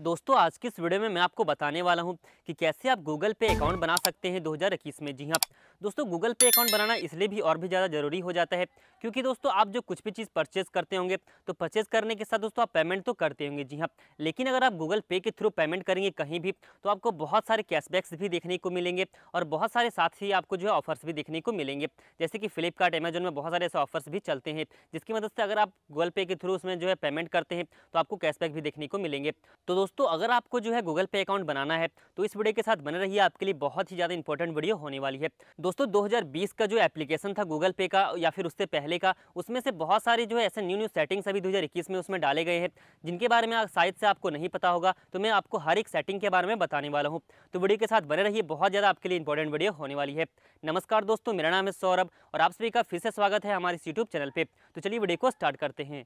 दोस्तों आज की इस वीडियो में मैं आपको बताने वाला हूं कि कैसे आप गूगल पे अकाउंट बना सकते हैं 2021 में जी हाँ दोस्तों गूगल पे अकाउंट बनाना इसलिए भी और भी ज़्यादा ज़रूरी हो जाता है क्योंकि दोस्तों आप जो कुछ भी चीज़ परचेज करते होंगे तो परचेज करने के साथ दोस्तों आप पेमेंट तो करते होंगे जी हाँ लेकिन अगर आप गूगल पे के थ्रू पेमेंट करेंगे कहीं भी तो आपको बहुत सारे कैशबैक्स भी देखने को मिलेंगे और बहुत सारे साथ ही आपको जो है ऑफर्स भी देखने को मिलेंगे जैसे कि फ्लिपकार्ट अमेजोन में बहुत सारे ऐसे ऑफर्स भी चलते हैं जिसकी मदद से अगर आप गूगल पे के थ्रू उसमें जो है पेमेंट करते हैं तो आपको कैशबैक भी देखने को मिलेंगे तो दोस्तों अगर आपको जो है गूगल पे अकाउंट बनाना है तो इस वीडियो के साथ बने रहिए आपके लिए बहुत ही ज़्यादा इंपॉर्टेंट वीडियो होने वाली है दोस्तों 2020 का जो एप्लीकेशन था गूगल पे का या फिर उससे पहले का उसमें से बहुत सारे जो है ऐसे न्यू न्यू सेटिंग्स अभी दो में उसमें डाले गए हैं जिनके बारे में शायद से आपको नहीं पता होगा तो मैं आपको हर एक सेटिंग के बारे में बताने वाला हूँ तो वीडियो के साथ बने रहिए बहुत ज़्यादा आपके लिए इंपॉर्टेंट वीडियो होने वाली है नमस्कार दोस्तों मेरा नाम है सौरभ और आप सभी का फिर से स्वागत है हमारे यूट्यूब चैनल पर तो चलिए वीडियो को स्टार्ट करते हैं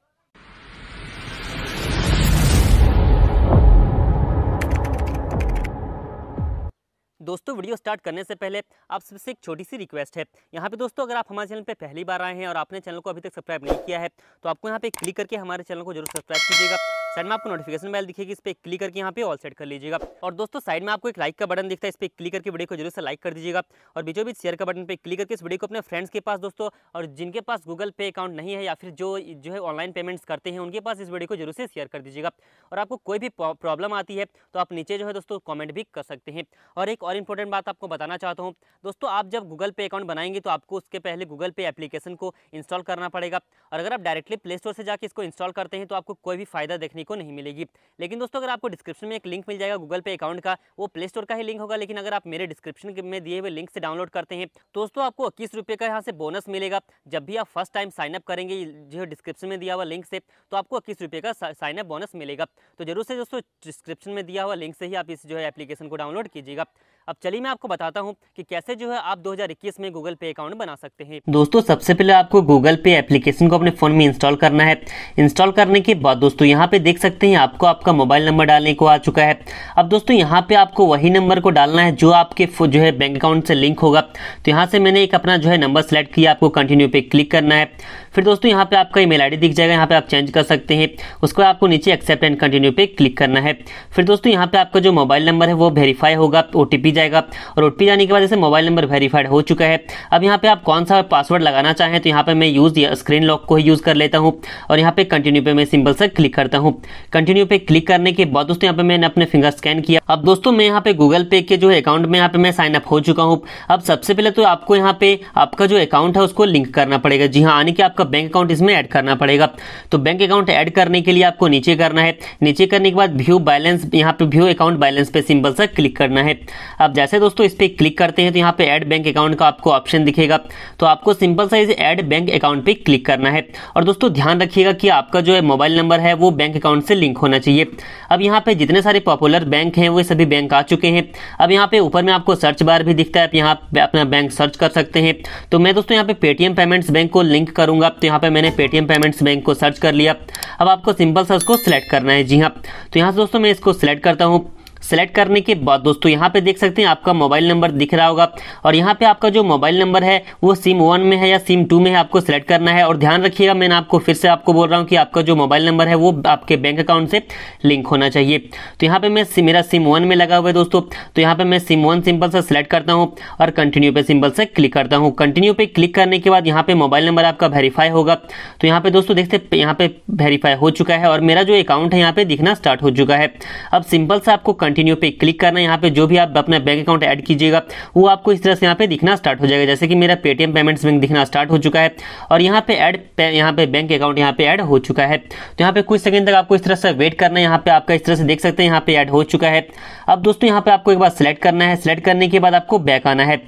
दोस्तों वीडियो स्टार्ट करने से पहले आप सबसे एक छोटी सी रिक्वेस्ट है यहाँ पे दोस्तों अगर आप हमारे चैनल पे पहली बार आए हैं और आपने चैनल को अभी तक सब्सक्राइब नहीं किया है तो आपको यहाँ पे क्लिक करके हमारे चैनल को जरूर सब्सक्राइब कीजिएगा साइड में आपको नोटिफिकेशन बेल दिखेगी इस पर क्लिक करके यहाँ पे ऑल सेट कर लीजिएगा और दोस्तों साइड में आपको एक लाइक का बटन दिखता है इस पर क्लिक करके वीडियो को जरूर से लाइक कर दीजिएगा और बीचों बीच शेयर का बटन पर क्लिक करके इस वीडियो को अपने फ्रेंड्स के पास दोस्तों और जिनके पास गूगल पे अकाउंट नहीं है या फिर जो जो है ऑनलाइन पेमेंट्स करते हैं उनके पास इस वीडियो को जरूर से शेयर कर दीजिएगा और आपको कोई भी प्रॉब्लम आती है तो आप नीचे जो है दोस्तों कॉमेंट भी कर सकते हैं और एक और इंपॉर्टेंट बात आपको बताना चाहता हूँ दोस्तों आप जब गूगल पे अकाउंट बनाएंगे तो आपको उसके पहले गूगल पे एप्लीकेशन को इंस्टॉल करना पड़ेगा और अगर आप डायरेक्टली प्ले स्टोर से जाकर इसको इंस्टॉल करते हैं तो आपको कोई भी फायदा देखने देखने को नहीं मिलेगी लेकिन दोस्तों अगर आपको डिस्क्रिप्शन में एक लिंक मिल जाएगा गूगल पे अकाउंट का वो प्ले स्टोर का ही लिंक होगा लेकिन अगर आप मेरे डिस्क्रिप्शन में दिए हुए लिंक से डाउनलोड करते हैं तो दोस्तों आपको इक्कीस रुपये का यहाँ से बोनस मिलेगा जब भी आप फर्स्ट टाइम साइनअप करेंगे जो डिस्क्रिप्शन में दिया हुआ लिंक से तो आपको इक्कीस रुपये का साइनअप बोनस मिलेगा तो जरूर से दोस्तों डिस्क्रिप्शन में दिया हुआ लिंक से ही आप इस जो है एप्लीकेशन को डाउनलोड कीजिएगा अब चलिए मैं आपको बताता हूँ कि कैसे जो है आप 2021 में गूगल पे अकाउंट बना सकते हैं दोस्तों सबसे पहले आपको गूगल पे एप्लीकेशन को अपने फोन में इंस्टॉल करना है इंस्टॉल करने के बाद दोस्तों यहाँ पे देख सकते हैं आपको आपका मोबाइल नंबर डालने को आ चुका है अब दोस्तों यहाँ पे आपको वही नंबर को डालना है जो आपके जो है बैंक अकाउंट से लिंक होगा तो यहाँ से मैंने एक अपना जो है नंबर सेलेक्ट किया आपको कंटिन्यू पे क्लिक करना है फिर दोस्तों यहाँ पे आपका ईमेल आईडी दिख जाएगा यहाँ पे आप चेंज कर सकते हैं उसको आपको नीचे एक्सेप्ट एंड कंटिन्यू पे क्लिक करना है फिर दोस्तों यहाँ पे आपका जो मोबाइल नंबर है वो वेरीफाई होगा ओटीपी भी जाएगा और ओ जाने के बाद इसे मोबाइल नंबर वेरीफाइड हो चुका है अब यहाँ पे आप कौन सा पासवर्ड लगाना चाहें तो यहाँ पे मैं यूज़ स्क्रीन लॉक को ही यूज़ कर लेता हूँ और यहाँ पे कंटिन्यू पे मैं सिंपल से क्लिक करता हूँ कंटिन्यू पे क्लिक करने के बाद दोस्तों यहाँ पे मैंने अपने फिंगर स्कैन किया अब दोस्तों मैं यहाँ पे गूगल पे के जो अकाउंट में यहाँ पे मैं साइन अप हो चुका हूँ अब सबसे पहले तो आपको यहाँ पे आपका जो अकाउंट है उसको लिंक करना पड़ेगा जी हाँ आने के आपका बैंक अकाउंट इसमें ऐड करना पड़ेगा तो बैंक अकाउंट ऐड करने के लिए आपको नीचे करना है नीचे करने के बाद व्यू बैलेंस यहाँ पे व्यू अकाउंट बैलेंस पे सिंपल से क्लिक करना है अब जैसे दोस्तों इस पर क्लिक करते हैं तो यहाँ पे ऐड बैंक अकाउंट का आपको ऑप्शन दिखेगा तो आपको सिंपल सा इस ऐड बैंक अकाउंट पे क्लिक करना है और दोस्तों ध्यान रखिएगा कि आपका जो है मोबाइल नंबर है वो बैंक अकाउंट से लिंक होना चाहिए अब यहाँ पे जितने सारे पॉपुलर बैंक हैं वो सभी बैंक आ चुके हैं अब यहाँ पे ऊपर में आपको सर्च बार भी दिखता है आप यहाँ पे अपना बैंक सर्च कर सकते हैं तो मैं दोस्तों यहाँ पे पेटीएम पेमेंट्स बैंक को लिंक करूंगा तो यहाँ पे मैंने पेटीएम पेमेंट्स बैंक को सर्च कर लिया अब आपको सिंपल सा उसको सिलेक्ट करना है जी हाँ तो यहाँ से दोस्तों मैं इसको सिलेक्ट करता हूँ सेलेक्ट करने के बाद दोस्तों यहाँ पे देख सकते हैं आपका मोबाइल नंबर दिख रहा होगा और यहाँ पे आपका जो मोबाइल नंबर है वो सिम वन में है या सिम टू में है आपको सेलेक्ट करना है और ध्यान रखिएगा मैंने आपको फिर से आपको बोल रहा हूँ कि आपका जो मोबाइल नंबर है वो आपके बैंक अकाउंट से लिंक होना चाहिए तो यहाँ पे मैं मेरा सिम वन में लगा हुआ है दोस्तों तो यहाँ पे मैं सिम वन सिंपल से सिलेक्ट करता हूँ और कंटिन्यू पे सिंपल से क्लिक करता हूँ कंटिन्यू पे क्लिक करने के बाद यहाँ पे मोबाइल नंबर आपका वेरीफाई होगा तो यहाँ पे दोस्तों देखते यहाँ पे वेरीफाई हो चुका है और मेरा जो अकाउंट है यहाँ पे दिखना स्टार्ट हो चुका है अब सिंपल से आपको कंटिन्यू पे क्लिक करना है यहाँ पे जो भी आप अपना बैंक अकाउंट ऐड कीजिएगा वो आपको इस तरह से यहाँ पे दिखना स्टार्ट हो जाएगा जैसे कि मेरा पेटीएम पेमेंट्स बैंक दिखना स्टार्ट हो चुका है और यहाँ पे ऐड यहाँ पे बैंक अकाउंट यहाँ पे ऐड हो चुका है तो यहाँ पे कुछ सेकंड तक आपको इस तरह से वेट करना है यहाँ पे आपका इस तरह से देख सकते हैं यहाँ पे ऐड हो चुका है अब दोस्तों यहाँ पे आपको एक बार सिलेक्ट करना है सिलेक्ट करने के बाद आपको बैक आना है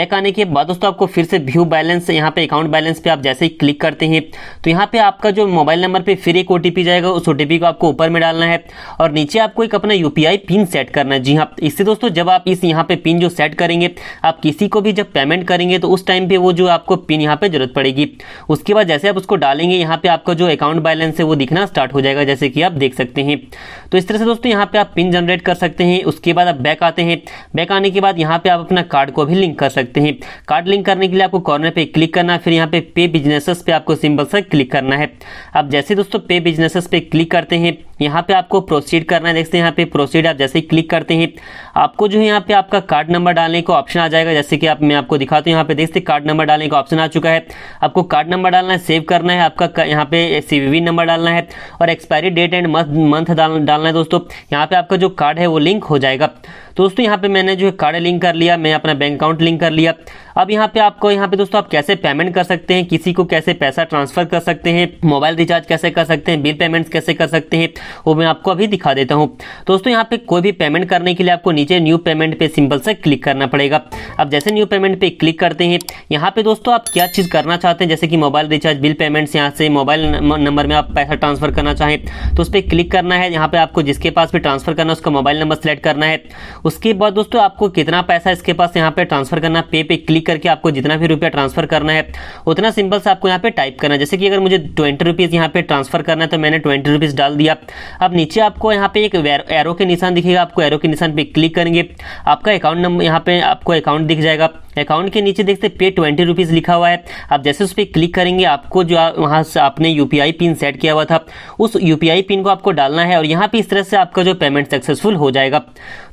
बैक आने के बाद दोस्तों आपको फिर से व्यू बैलेंस यहाँ पे अकाउंट बैलेंस पे आप जैसे ही क्लिक करते हैं तो यहाँ पे आपका जो मोबाइल नंबर पे फिर एक ओटीपी जाएगा उस ओटीपी को आपको ऊपर में डालना है और नीचे आपको एक अपना यूपीआई पिन सेट करना है जी हाँ इससे दोस्तों जब आप इस यहाँ पे पिन जो सेट करेंगे आप किसी को भी जब पेमेंट करेंगे तो उस टाइम पे वो जो आपको पिन यहाँ पे जरूरत पड़ेगी उसके बाद जैसे आप उसको डालेंगे यहाँ पे आपका जो अकाउंट बैलेंस है वो दिखना स्टार्ट हो जाएगा जैसे कि आप देख सकते हैं तो इस तरह से दोस्तों यहाँ पे आप पिन जनरेट कर सकते हैं उसके बाद आप बैक आते हैं बैक आने के बाद यहाँ पे आप अपना कार्ड को भी लिंक कर सकते हैं कार्ड लिंक करने के लिए आपको कॉर्नर पे क्लिक करना फिर यहाँ पे पे बिजनेसेस पे आपको सिंबल से क्लिक करना है आप जैसे दोस्तों पे बिजनेसेस पे क्लिक करते हैं यहाँ पे आपको प्रोसीड करना है देखते हैं यहाँ पे प्रोसीड आप जैसे ही क्लिक करते हैं आपको जो है यहाँ पे आपका कार्ड नंबर डालने का ऑप्शन आ जाएगा जैसे कि आप मैं आपको दिखाता हूँ यहाँ पे देखते कार्ड नंबर डालने का ऑप्शन आ चुका है आपको कार्ड नंबर डालना है सेव करना है आपका यहाँ पे सी नंबर डालना है और एक्सपायरी डेट एंड मंथ डालना है दोस्तों यहाँ पे आपका जो कार्ड है वो लिंक हो जाएगा दोस्तों यहाँ पे मैंने जो है कार्ड लिंक कर लिया मैं अपना बैंक अकाउंट लिंक कर लिया अब यहाँ पे आपको यहाँ पे दोस्तों आप कैसे पेमेंट कर सकते हैं किसी को कैसे पैसा ट्रांसफर कर सकते हैं मोबाइल रिचार्ज कैसे कर सकते हैं बिल पेमेंट्स कैसे कर सकते हैं वो मैं आपको अभी दिखा देता हूँ दोस्तों यहाँ पे कोई भी पेमेंट करने के लिए आपको नीचे न्यू पेमेंट पे सिंपल से क्लिक करना पड़ेगा अब जैसे न्यू पेमेंट पे क्लिक करते हैं यहाँ पे दोस्तों आप क्या चीज़ करना चाहते हैं जैसे कि मोबाइल रिचार्ज बिल पेमेंट्स यहाँ से मोबाइल नंबर में आप पैसा ट्रांसफर करना चाहें तो उस पर क्लिक करना है यहाँ पे आपको जिसके पास भी ट्रांसफर करना है उसका मोबाइल नंबर सेलेक्ट करना है उसके बाद दोस्तों आपको कितना पैसा इसके पास यहाँ पे ट्रांसफर करना पे पे क्लिक क्लिक करके आपको जितना भी रुपया ट्रांसफर करना है उतना सिंपल से आपको यहाँ पे टाइप करना है जैसे कि अगर मुझे ट्वेंटी रुपीज़ यहाँ पे ट्रांसफर करना है तो मैंने ट्वेंटी रुपीज़ डाल दिया अब नीचे आपको यहाँ पे एक एरो के निशान दिखेगा आपको एरो के निशान पे क्लिक करेंगे आपका अकाउंट नंबर यहाँ पे आपको अकाउंट दिख जाएगा अकाउंट के नीचे देखते पे ट्वेंटी रुपीज़ लिखा हुआ है आप जैसे उस पर क्लिक करेंगे आपको जो वहाँ से आपने यू पिन सेट किया हुआ था उस यू पिन को आपको डालना है और यहाँ पे इस तरह से आपका जो पेमेंट सक्सेसफुल हो जाएगा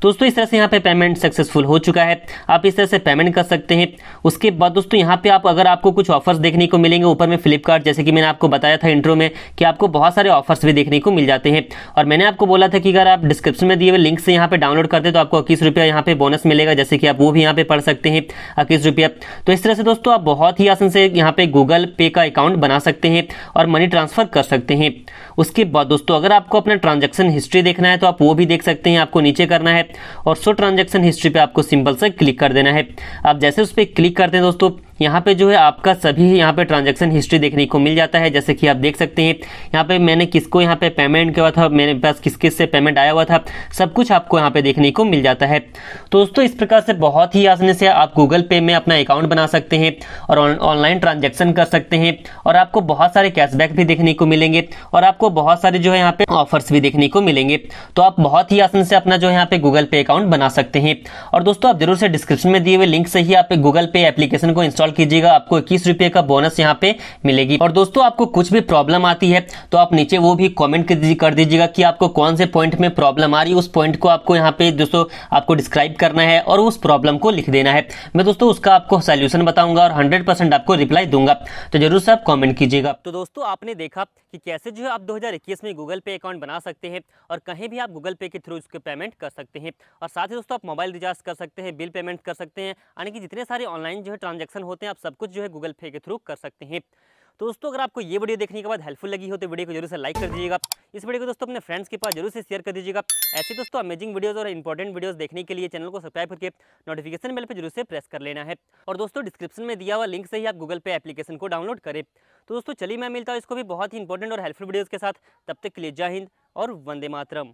दोस्तों इस तरह से यहाँ पे पेमेंट सक्सेसफुल हो चुका है आप इस तरह से पेमेंट कर सकते हैं उसके बाद दोस्तों यहाँ पे आप अगर आपको कुछ ऑफर्स देखने को मिलेंगे ऊपर में फ्लिपकार्ट जैसे कि मैंने आपको बताया था इंट्रो में कि आपको बहुत सारे ऑफर्स भी देखने को मिल जाते हैं और मैंने आपको बोला था कि अगर आप डिस्क्रिप्शन में दिए हुए लिंक से यहाँ पे डाउनलोड करते तो आपको इक्कीस रुपया यहाँ पे बोनस मिलेगा जैसे कि आप वो भी यहाँ पे पढ़ सकते हैं इक्कीस रुपये तो इस तरह से दोस्तों आप बहुत ही आसान से यहाँ पे गूगल पे का अकाउंट बना सकते हैं और मनी ट्रांसफ़र कर सकते हैं उसके बाद दोस्तों अगर आपको अपना ट्रांजेक्शन हिस्ट्री देखना है तो आप वो भी देख सकते हैं आपको नीचे करना है और सो ट्रांजेक्शन हिस्ट्री पर आपको सिंपल से क्लिक कर देना है आप जैसे उस पर क्लिक करते हैं दोस्तों यहाँ पे जो है आपका सभी यहाँ पे ट्रांजेक्शन हिस्ट्री देखने को मिल जाता है जैसे कि आप देख सकते हैं यहाँ पे मैंने किसको यहाँ पे पेमेंट किया था मेरे पास किस किस से पेमेंट आया हुआ था सब कुछ आपको यहाँ पे देखने को मिल जाता है दोस्तों इस प्रकार से बहुत ही आसानी से आप गूगल पे में अपना अकाउंट बना सकते हैं और ऑनलाइन ट्रांजेक्शन कर सकते हैं और आपको बहुत सारे कैशबैक भी देखने को मिलेंगे और आपको बहुत सारे जो है यहाँ पे ऑफर्स भी देखने को मिलेंगे तो आप बहुत ही आसानी से अपना जो है यहाँ पे गूगल पे अकाउंट बना सकते हैं और दोस्तों आप जरूर से डिस्क्रिप्शन में दिए हुए लिंक से ही आप गूगल पे एप्लीकेशन को इंस्टॉल कॉल कीजिएगा आपको इक्कीस रुपए का बोनस यहाँ पे मिलेगी और दोस्तों आपको कुछ भी प्रॉब्लम आती है तो आप नीचे वो भी कॉमेंट कर दीजिएगा कि आपको कौन से पॉइंट में प्रॉब्लम आ रही है उस पॉइंट को आपको यहाँ पे दोस्तों आपको डिस्क्राइब करना है और उस प्रॉब्लम को लिख देना है मैं दोस्तों उसका आपको सोल्यूशन बताऊंगा और हंड्रेड आपको रिप्लाई दूंगा तो जरूर से आप कॉमेंट कीजिएगा तो दोस्तों आपने देखा कि कैसे जो है आप 2021 में गूगल पे अकाउंट बना सकते हैं और कहीं भी आप गूगल पे के थ्रू उसके पेमेंट कर सकते हैं और साथ ही दोस्तों आप मोबाइल रिचार्ज कर सकते हैं बिल पेमेंट कर सकते हैं यानी कि जितने सारे ऑनलाइन जो है ट्रांजेक्शन होते हैं आप सब कुछ जो है गूगल पे के थ्रू कर सकते हैं तो दोस्तों अगर आपको ये वीडियो देखने के बाद हेल्पफुल लगी हो तो वीडियो को जरूर से लाइक कर दीजिएगा इस वीडियो को दोस्तों अपने फ्रेंड्स के पास जरूर से शेयर कर दीजिएगा ऐसे दोस्तों अमेजिंग वीडियोस और इंपॉर्टेंट वीडियोस देखने के लिए चैनल को सब्सक्राइब करके नोटिफिकेशन बेल पर जरूर से प्रेस कर लेना है और दोस्तों डिस्क्रिप्शन में दिया हुआ लिंक से ही आप गूगल पे एप्लीकेशन को डाउनलोड करें तो दोस्तों चलिए मैं मिलता हूँ इसको भी बहुत ही इंपॉर्टेंट और हेल्पफुल वीडियोज़ के साथ तब तक के लिए जय हिंद और वंदे मातरम